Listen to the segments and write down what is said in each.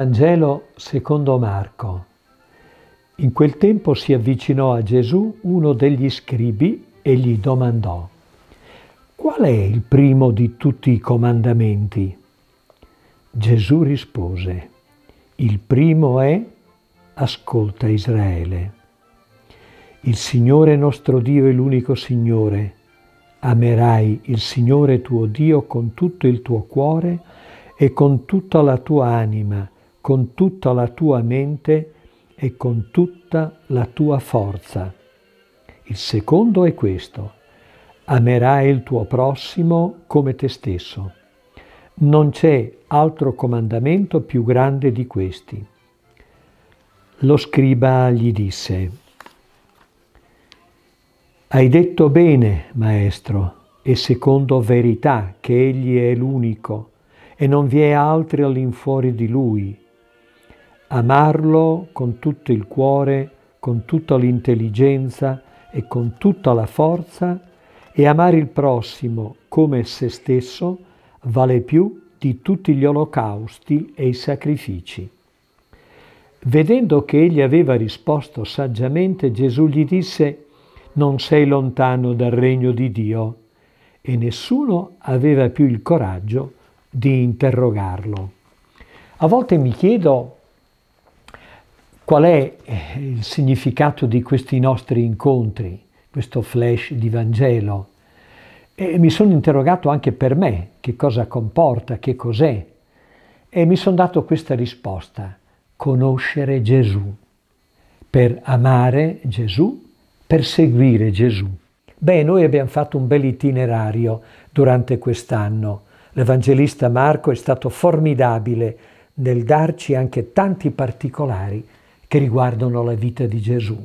Vangelo secondo Marco. In quel tempo si avvicinò a Gesù uno degli scribi e gli domandò, qual è il primo di tutti i comandamenti? Gesù rispose, il primo è, ascolta Israele. Il Signore nostro Dio è l'unico Signore. Amerai il Signore tuo Dio con tutto il tuo cuore e con tutta la tua anima con tutta la tua mente e con tutta la tua forza. Il secondo è questo. Amerai il tuo prossimo come te stesso. Non c'è altro comandamento più grande di questi. Lo scriba gli disse, Hai detto bene, maestro, e secondo verità che egli è l'unico, e non vi è altri all'infuori di lui, amarlo con tutto il cuore, con tutta l'intelligenza e con tutta la forza e amare il prossimo come se stesso vale più di tutti gli olocausti e i sacrifici. Vedendo che egli aveva risposto saggiamente, Gesù gli disse, non sei lontano dal regno di Dio, e nessuno aveva più il coraggio di interrogarlo. A volte mi chiedo Qual è eh, il significato di questi nostri incontri, questo flash di Vangelo? E mi sono interrogato anche per me che cosa comporta, che cos'è. E mi sono dato questa risposta, conoscere Gesù, per amare Gesù, per seguire Gesù. Beh, noi abbiamo fatto un bel itinerario durante quest'anno. L'Evangelista Marco è stato formidabile nel darci anche tanti particolari che riguardano la vita di Gesù.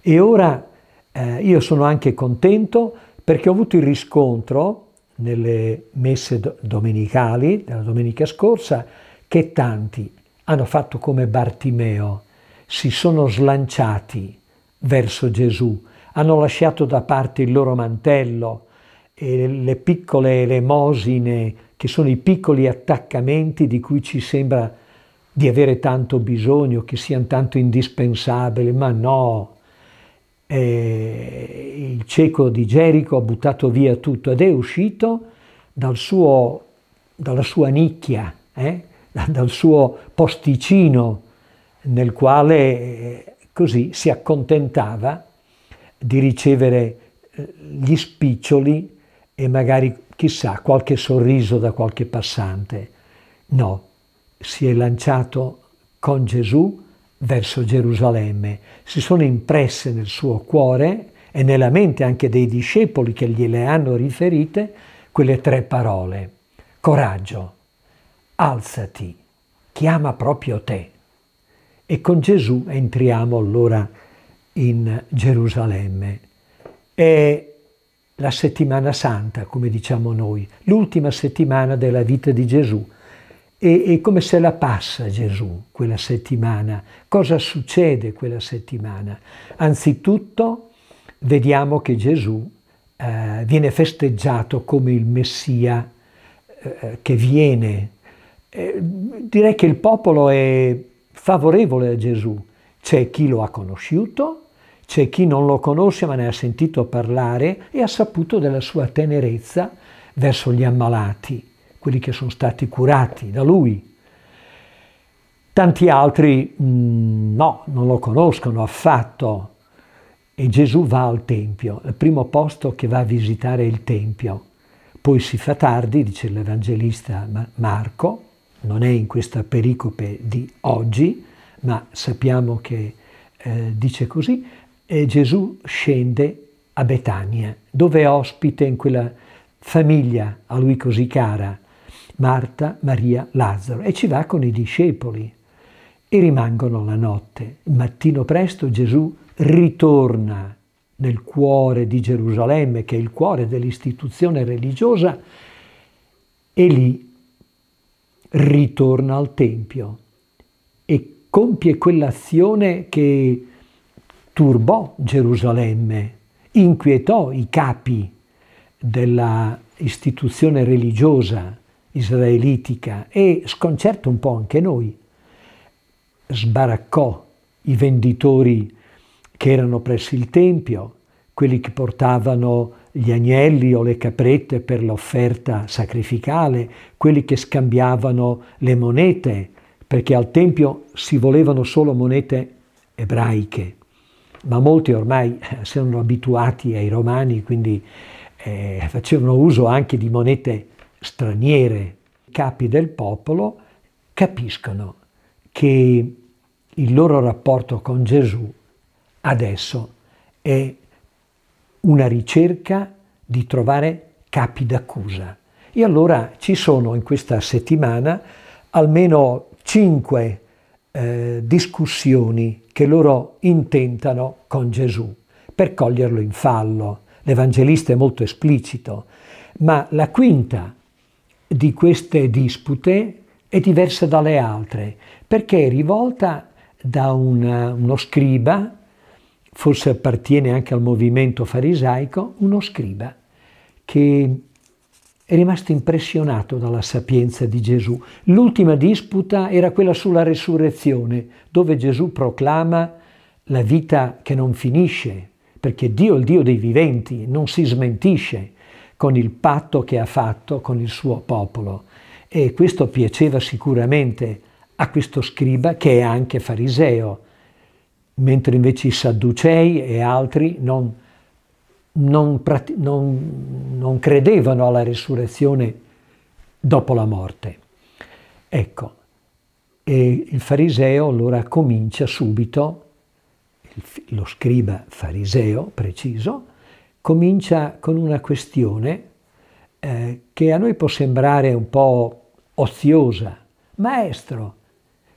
E ora eh, io sono anche contento perché ho avuto il riscontro nelle messe domenicali della domenica scorsa che tanti hanno fatto come Bartimeo, si sono slanciati verso Gesù, hanno lasciato da parte il loro mantello e le piccole elemosine che sono i piccoli attaccamenti di cui ci sembra di avere tanto bisogno, che siano tanto indispensabili, ma no. Eh, il cieco di Gerico ha buttato via tutto ed è uscito dal suo, dalla sua nicchia, eh? dal suo posticino nel quale eh, così si accontentava di ricevere eh, gli spiccioli e magari chissà qualche sorriso da qualche passante. No, si è lanciato con Gesù verso Gerusalemme. Si sono impresse nel suo cuore e nella mente anche dei discepoli che gliele hanno riferite quelle tre parole. Coraggio, alzati, chiama proprio te. E con Gesù entriamo allora in Gerusalemme. È la settimana santa, come diciamo noi, l'ultima settimana della vita di Gesù, e, e, come se la passa Gesù quella settimana? Cosa succede quella settimana? Anzitutto vediamo che Gesù eh, viene festeggiato come il Messia eh, che viene. Eh, direi che il popolo è favorevole a Gesù. C'è chi lo ha conosciuto, c'è chi non lo conosce ma ne ha sentito parlare e ha saputo della sua tenerezza verso gli ammalati quelli che sono stati curati da lui. Tanti altri mm, no, non lo conoscono affatto. E Gesù va al Tempio, il primo posto che va a visitare è il Tempio. Poi si fa tardi, dice l'Evangelista Marco, non è in questa pericope di oggi, ma sappiamo che eh, dice così, e Gesù scende a Betania, dove è ospite in quella famiglia a lui così cara, Marta, Maria, Lazzaro e ci va con i discepoli e rimangono la notte. Il mattino presto Gesù ritorna nel cuore di Gerusalemme, che è il cuore dell'istituzione religiosa, e lì ritorna al Tempio e compie quell'azione che turbò Gerusalemme, inquietò i capi dell'istituzione religiosa israelitica e sconcerta un po' anche noi. Sbaraccò i venditori che erano presso il Tempio, quelli che portavano gli agnelli o le caprette per l'offerta sacrificale, quelli che scambiavano le monete, perché al Tempio si volevano solo monete ebraiche, ma molti ormai eh, si erano abituati ai romani, quindi eh, facevano uso anche di monete ebraiche straniere, capi del popolo, capiscono che il loro rapporto con Gesù adesso è una ricerca di trovare capi d'accusa. E allora ci sono in questa settimana almeno cinque eh, discussioni che loro intentano con Gesù per coglierlo in fallo. L'Evangelista è molto esplicito, ma la quinta di queste dispute è diversa dalle altre perché è rivolta da una, uno scriba, forse appartiene anche al movimento farisaico, uno scriba che è rimasto impressionato dalla sapienza di Gesù. L'ultima disputa era quella sulla resurrezione, dove Gesù proclama la vita che non finisce, perché Dio è il Dio dei viventi, non si smentisce con il patto che ha fatto con il suo popolo. E questo piaceva sicuramente a questo scriba che è anche fariseo, mentre invece i sadducei e altri non, non, non, non credevano alla resurrezione dopo la morte. Ecco, e il fariseo allora comincia subito, lo scriba fariseo preciso, comincia con una questione eh, che a noi può sembrare un po' oziosa. Maestro,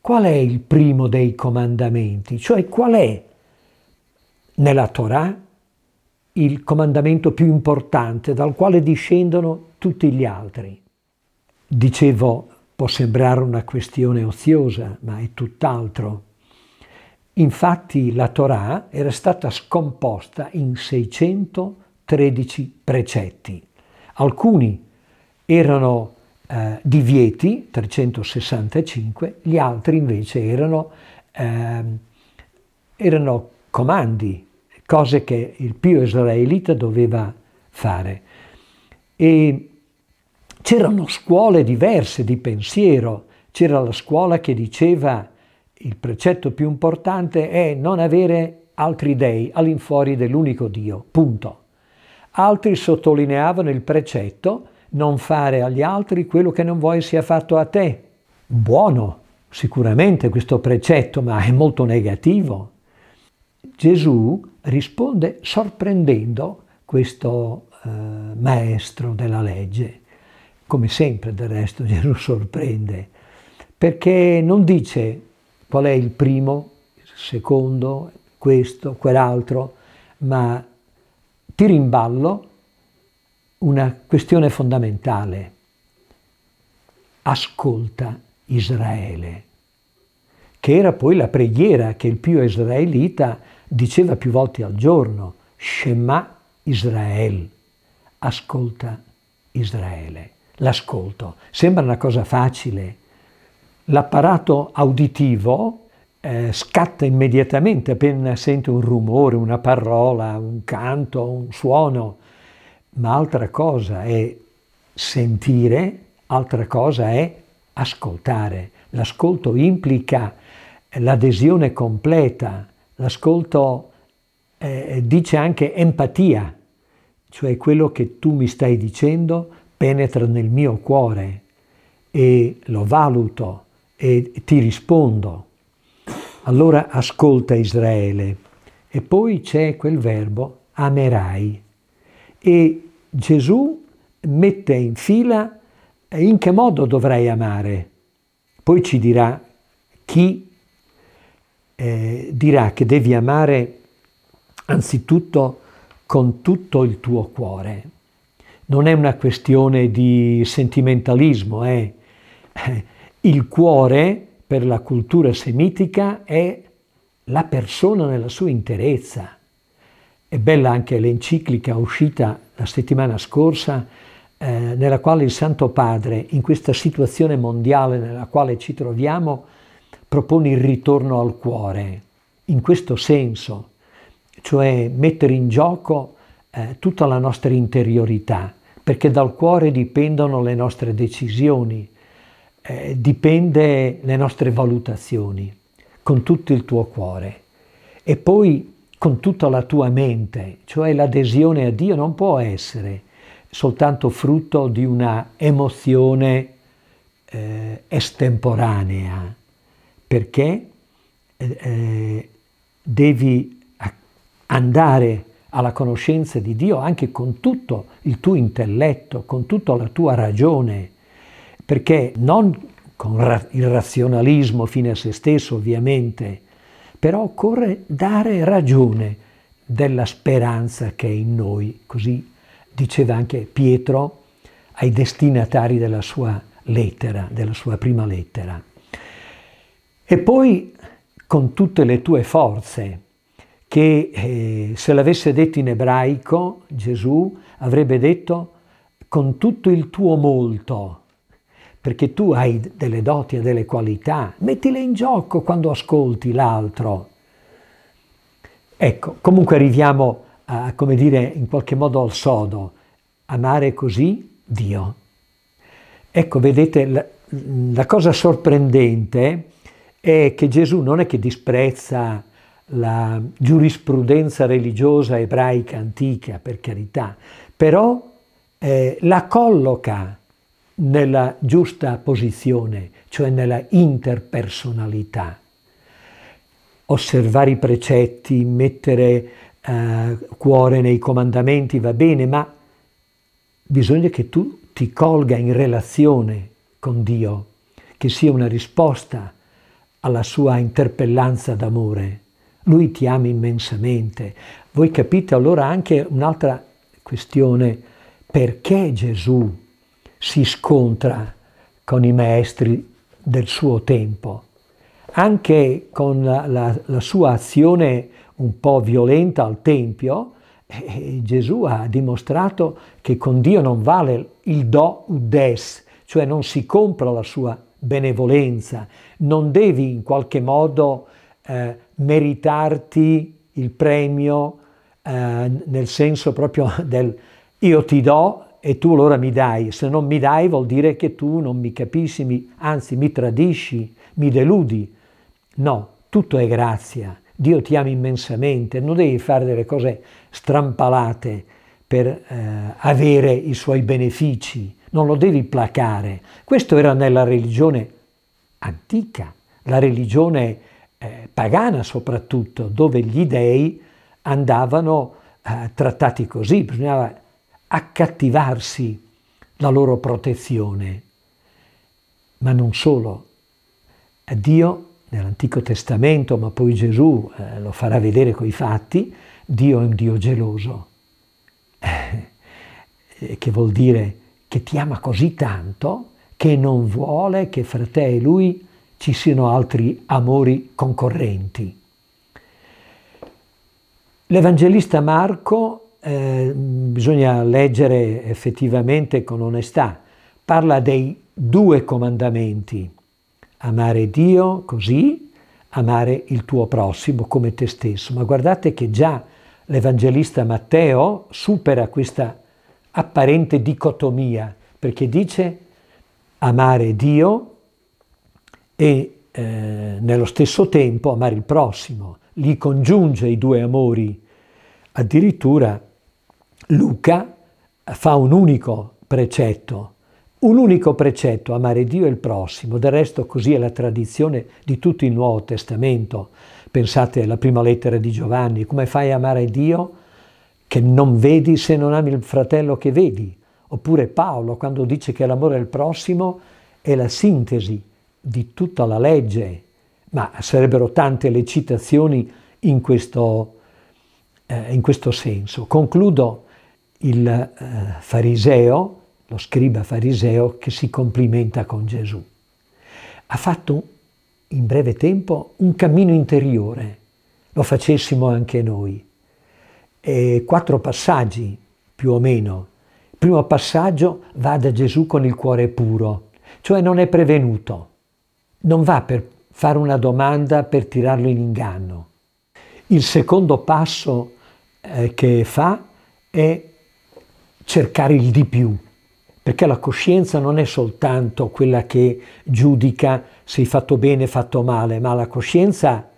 qual è il primo dei comandamenti? Cioè qual è nella Torah il comandamento più importante dal quale discendono tutti gli altri? Dicevo, può sembrare una questione oziosa, ma è tutt'altro. Infatti la Torah era stata scomposta in 613 precetti. Alcuni erano eh, divieti, 365, gli altri invece erano, eh, erano comandi, cose che il più israelita doveva fare. E c'erano scuole diverse di pensiero, c'era la scuola che diceva il precetto più importante è non avere altri dei all'infuori dell'unico Dio, punto. Altri sottolineavano il precetto non fare agli altri quello che non vuoi sia fatto a te. Buono, sicuramente questo precetto, ma è molto negativo. Gesù risponde sorprendendo questo eh, maestro della legge. Come sempre del resto Gesù sorprende, perché non dice qual è il primo, il secondo, questo, quell'altro, ma ti rimballo una questione fondamentale. Ascolta Israele, che era poi la preghiera che il più israelita diceva più volte al giorno, Shema Israel, ascolta Israele, l'ascolto. Sembra una cosa facile, l'apparato auditivo eh, scatta immediatamente appena sente un rumore, una parola, un canto, un suono, ma altra cosa è sentire, altra cosa è ascoltare. L'ascolto implica l'adesione completa, l'ascolto eh, dice anche empatia, cioè quello che tu mi stai dicendo penetra nel mio cuore e lo valuto e ti rispondo. Allora ascolta Israele. E poi c'è quel verbo amerai. E Gesù mette in fila in che modo dovrai amare. Poi ci dirà chi eh, dirà che devi amare anzitutto con tutto il tuo cuore. Non è una questione di sentimentalismo, eh? Il cuore per la cultura semitica è la persona nella sua interezza. È bella anche l'enciclica uscita la settimana scorsa eh, nella quale il Santo Padre, in questa situazione mondiale nella quale ci troviamo, propone il ritorno al cuore, in questo senso, cioè mettere in gioco eh, tutta la nostra interiorità, perché dal cuore dipendono le nostre decisioni, eh, dipende le nostre valutazioni, con tutto il tuo cuore e poi con tutta la tua mente, cioè l'adesione a Dio non può essere soltanto frutto di una emozione eh, estemporanea, perché eh, eh devi andare alla conoscenza di Dio anche con tutto il tuo intelletto, con tutta la tua ragione perché non con il razionalismo fine a se stesso ovviamente, però occorre dare ragione della speranza che è in noi, così diceva anche Pietro ai destinatari della sua lettera, della sua prima lettera. E poi con tutte le tue forze, che eh, se l'avesse detto in ebraico Gesù avrebbe detto con tutto il tuo molto, perché tu hai delle doti e delle qualità, mettile in gioco quando ascolti l'altro. Ecco, comunque arriviamo a, come dire, in qualche modo al sodo, amare così Dio. Ecco, vedete, la, la cosa sorprendente è che Gesù non è che disprezza la giurisprudenza religiosa ebraica antica, per carità, però eh, la colloca nella giusta posizione, cioè nella interpersonalità. Osservare i precetti, mettere eh, cuore nei comandamenti va bene, ma bisogna che tu ti colga in relazione con Dio, che sia una risposta alla sua interpellanza d'amore. Lui ti ama immensamente. Voi capite allora anche un'altra questione, perché Gesù si scontra con i maestri del suo tempo, anche con la, la, la sua azione un po' violenta al Tempio, eh, Gesù ha dimostrato che con Dio non vale il do udes, cioè non si compra la sua benevolenza, non devi in qualche modo eh, meritarti il premio eh, nel senso proprio del io ti do e tu allora mi dai, se non mi dai vuol dire che tu non mi capisci, mi, anzi mi tradisci, mi deludi. No, tutto è grazia, Dio ti ama immensamente, non devi fare delle cose strampalate per eh, avere i suoi benefici, non lo devi placare. Questo era nella religione antica, la religione eh, pagana soprattutto, dove gli dei andavano eh, trattati così, bisognava accattivarsi la loro protezione. Ma non solo. Dio, nell'Antico Testamento, ma poi Gesù eh, lo farà vedere coi fatti, Dio è un Dio geloso, eh, che vuol dire che ti ama così tanto che non vuole che fra te e lui ci siano altri amori concorrenti. L'Evangelista Marco eh, bisogna leggere effettivamente con onestà, parla dei due comandamenti, amare Dio così, amare il tuo prossimo come te stesso, ma guardate che già l'Evangelista Matteo supera questa apparente dicotomia, perché dice amare Dio e eh, nello stesso tempo amare il prossimo, li congiunge i due amori, addirittura Luca fa un unico precetto, un unico precetto, amare Dio e il prossimo. Del resto così è la tradizione di tutto il Nuovo Testamento. Pensate alla prima lettera di Giovanni, come fai a amare Dio che non vedi se non ami il fratello che vedi? Oppure Paolo quando dice che l'amore al prossimo è la sintesi di tutta la legge, ma sarebbero tante le citazioni in questo, eh, in questo senso. Concludo il eh, fariseo, lo scriba fariseo che si complimenta con Gesù. Ha fatto in breve tempo un cammino interiore, lo facessimo anche noi. E quattro passaggi più o meno. Il primo passaggio va da Gesù con il cuore puro, cioè non è prevenuto, non va per fare una domanda per tirarlo in inganno. Il secondo passo eh, che fa è cercare il di più, perché la coscienza non è soltanto quella che giudica se hai fatto bene o fatto male, ma la coscienza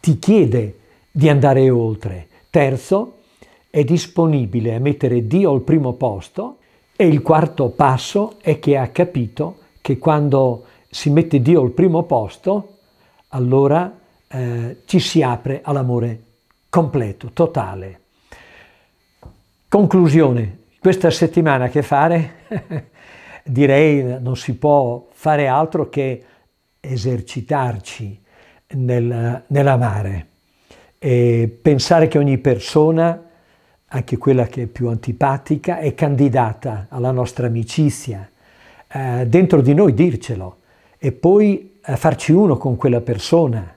ti chiede di andare oltre. Terzo, è disponibile a mettere Dio al primo posto e il quarto passo è che ha capito che quando si mette Dio al primo posto, allora eh, ci si apre all'amore completo, totale. Conclusione, questa settimana che fare? Direi non si può fare altro che esercitarci nel, nell'amare e pensare che ogni persona, anche quella che è più antipatica, è candidata alla nostra amicizia, eh, dentro di noi dircelo e poi eh, farci uno con quella persona,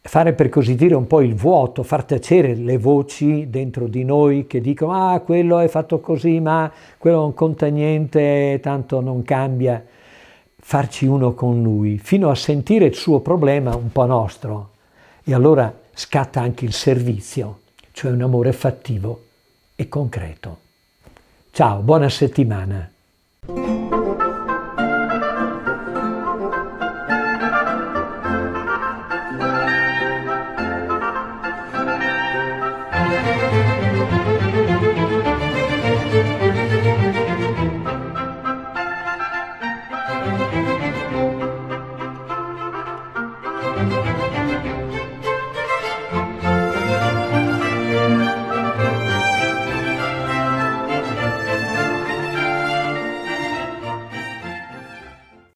fare per così dire un po' il vuoto, far tacere le voci dentro di noi che dicono ah quello è fatto così ma quello non conta niente, tanto non cambia, farci uno con lui, fino a sentire il suo problema un po' nostro e allora scatta anche il servizio, cioè un amore fattivo e concreto. Ciao, buona settimana.